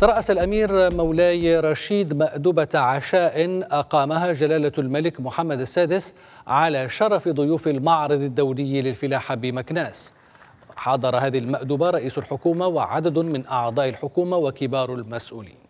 ترأس الأمير مولاي رشيد مأدبة عشاء أقامها جلالة الملك محمد السادس على شرف ضيوف المعرض الدولي للفلاحة بمكناس حضر هذه المأدبة رئيس الحكومة وعدد من أعضاء الحكومة وكبار المسؤولين